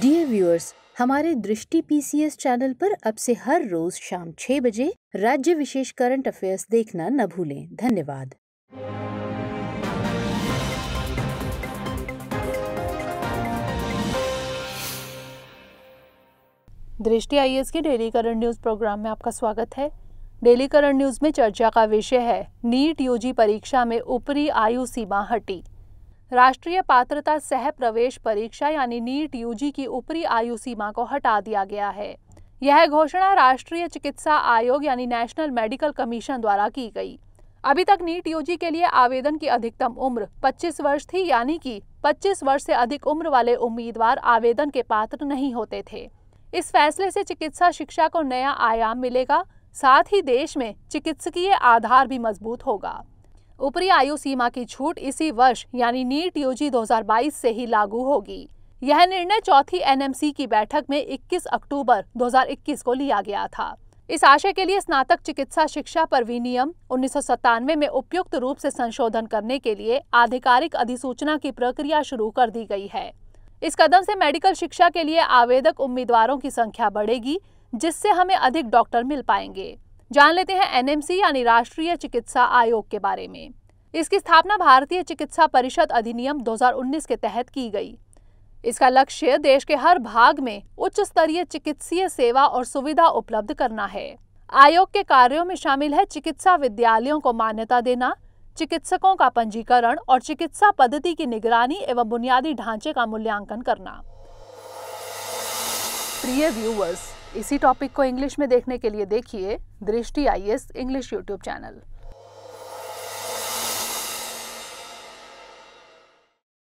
dear viewers हमारे दृष्टि PCS channel पर अब से हर रोज शाम छह बजे राज्य विशेष करंट अफेयर्स देखना न भूलें धन्यवाद दृष्टि आई e के डेली करंट न्यूज प्रोग्राम में आपका स्वागत है डेली करंट न्यूज में चर्चा का विषय है नीट यूजी परीक्षा में ऊपरी आयु सीमा हटी राष्ट्रीय पात्रता सह प्रवेश परीक्षा यानी नीट यूजी की ऊपरी आयु सीमा को हटा दिया गया है यह घोषणा राष्ट्रीय चिकित्सा आयोग यानी नेशनल मेडिकल कमीशन द्वारा की गई अभी तक नीट यूजी के लिए आवेदन की अधिकतम उम्र 25 वर्ष थी यानी कि 25 वर्ष से अधिक उम्र वाले उम्मीदवार आवेदन के पात्र नहीं होते थे इस फैसले से चिकित्सा शिक्षा को नया आयाम मिलेगा साथ ही देश में चिकित्सकीय आधार भी मजबूत होगा ऊपरी आयु सीमा की छूट इसी वर्ष यानी नीट यूजी 2022 से ही लागू होगी यह निर्णय चौथी एनएमसी की बैठक में 21 अक्टूबर 2021 को लिया गया था इस आशय के लिए स्नातक चिकित्सा शिक्षा पर विनियम उन्नीस में उपयुक्त रूप से संशोधन करने के लिए आधिकारिक अधिसूचना की प्रक्रिया शुरू कर दी गई है इस कदम से मेडिकल शिक्षा के लिए आवेदक उम्मीदवारों की संख्या बढ़ेगी जिससे हमें अधिक डॉक्टर मिल पाएंगे जान लेते हैं एनएमसी यानी राष्ट्रीय चिकित्सा आयोग के बारे में इसकी स्थापना भारतीय चिकित्सा परिषद अधिनियम 2019 के तहत की गई इसका लक्ष्य देश के हर भाग में उच्च स्तरीय चिकित्सीय सेवा और सुविधा उपलब्ध करना है आयोग के कार्यों में शामिल है चिकित्सा विद्यालयों को मान्यता देना चिकित्सकों का पंजीकरण और चिकित्सा पद्धति की निगरानी एवं बुनियादी ढांचे का मूल्यांकन करना प्रिय व्यूवर्स इसी टॉपिक को इंग्लिश में देखने के लिए देखिए दृष्टि आई इंग्लिश यूट्यूब चैनल